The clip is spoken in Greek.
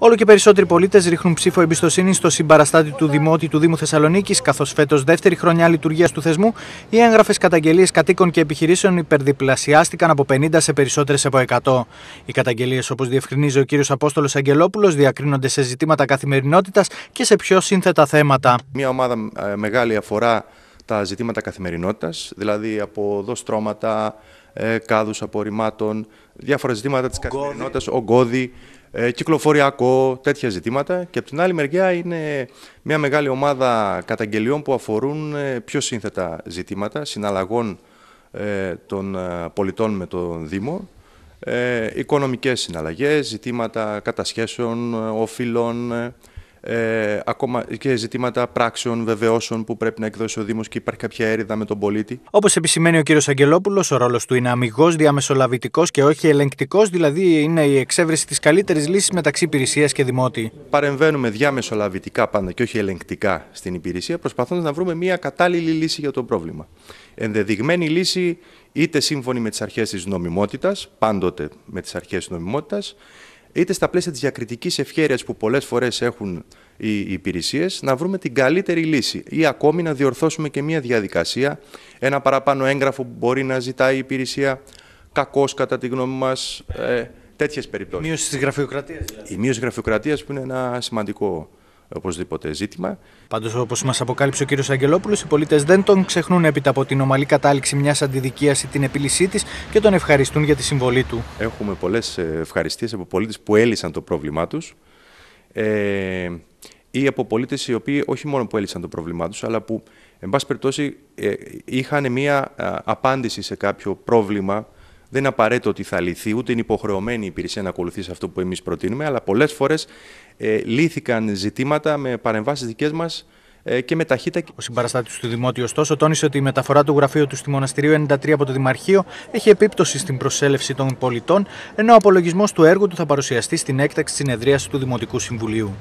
Όλο και περισσότεροι πολίτες ρίχνουν ψήφο εμπιστοσύνη στο συμπαραστάτη του Δημότη του Δήμου Θεσσαλονίκης, καθώς φέτος, δεύτερη χρονιά λειτουργίας του θεσμού, οι έγγραφες καταγγελίες κατοίκων και επιχειρήσεων υπερδιπλασιάστηκαν από 50 σε περισσότερες από 100. Οι καταγγελίες, όπως διευκρινίζει ο κ. Απόστολος Αγγελόπουλος, διακρίνονται σε ζητήματα καθημερινότητας και σε πιο σύνθετα θέματα. Μια ομάδα ε, μεγάλη αφορά τα ζητήματα καθημερινότητας, δηλαδή από εδώ στρώματα, ε, κάδους απορριμμάτων, διάφορα ζητήματα της καθημερινότητας, ογκώδη, ε, κυκλοφοριακό, τέτοια ζητήματα. Και από την άλλη μεριά είναι μια μεγάλη ομάδα καταγγελιών που αφορούν ε, πιο σύνθετα ζητήματα, συναλλαγών ε, των ε, πολιτών με τον Δήμο, ε, οικονομικές συναλλαγές, ζητήματα κατασχέσεων, οφείλων, ε, ακόμα και ζητήματα πράξεων, βεβαιώσεων που πρέπει να εκδώσει ο Δήμος και υπάρχει κάποια έρηδα με τον πολίτη. Όπως επισημαίνει ο κύριος Αγγελόπουλος, ο ρόλος του είναι αμυγός, διαμεσολαβητικός και όχι ελεγκτικός, δηλαδή είναι η εξέβρεση της καλύτερης λύσης μεταξύ υπηρεσίας και δημότη. Παρεμβαίνουμε διαμεσολαβητικά πάντα και όχι ελεγκτικά στην υπηρεσία, προσπαθώντας να βρούμε μια κατάλληλη λύση για το πρόβλημα. Ενδεδειγμένη λύση είτε σύμφωνη με τις αρχές της νομιμότητας, πάντοτε με τις αρχές της νομιμότητας, είτε στα πλαίσια της διακριτικής ευχέρειας που πολλές φορές έχουν οι υπηρεσίες, να βρούμε την καλύτερη λύση ή ακόμη να διορθώσουμε και μια διαδικασία, ένα παραπάνω έγγραφο που μπορεί να ζητάει η υπηρεσία κακώ, κατά τη γνώμη μας. Ε, Τέτοιες περιπτώσεις. Δηλαδή. Η μείωση της γραφειοκρατίας. Η μείωση της γραφειοκρατίας που είναι ένα σημαντικό οπωσδήποτε ζήτημα. Πάντως όπως μας αποκάλυψε ο κύριος Αγγελόπουλος, οι πολίτες δεν τον ξεχνούν έπειτα από την ομαλή κατάληξη μιας αντιδικίας ή την επίλυσή της και τον ευχαριστούν για τη συμβολή του. Έχουμε πολλές ε, ευχαριστίες από πολίτες που έλυσαν το πρόβλημά τους. Ε, ή από πολίτες οι οποίοι όχι μόνο που έλυσαν το πρόβλημά τους, αλλά που, εν πάση περιπτώσει, ε, είχαν μία ε, απάντηση σε κάποιο πρόβλημα δεν είναι απαραίτητο ότι θα λυθεί, ούτε είναι υποχρεωμένη η υπηρεσία να ακολουθήσει αυτό που εμείς προτείνουμε, αλλά πολλές φορές ε, λύθηκαν ζητήματα με παρεμβάσεις δικές μας ε, και με ταχύτητα. Ο συμπαραστάτης του δημότη, ωστόσο, τόνισε ότι η μεταφορά του γραφείου του στη Μοναστηρίου 93 από το Δημαρχείο έχει επίπτωση στην προσέλευση των πολιτών, ενώ ο απολογισμός του έργου του θα παρουσιαστεί στην έκταξη συνεδρίαση του Δημοτικού Συμβουλίου.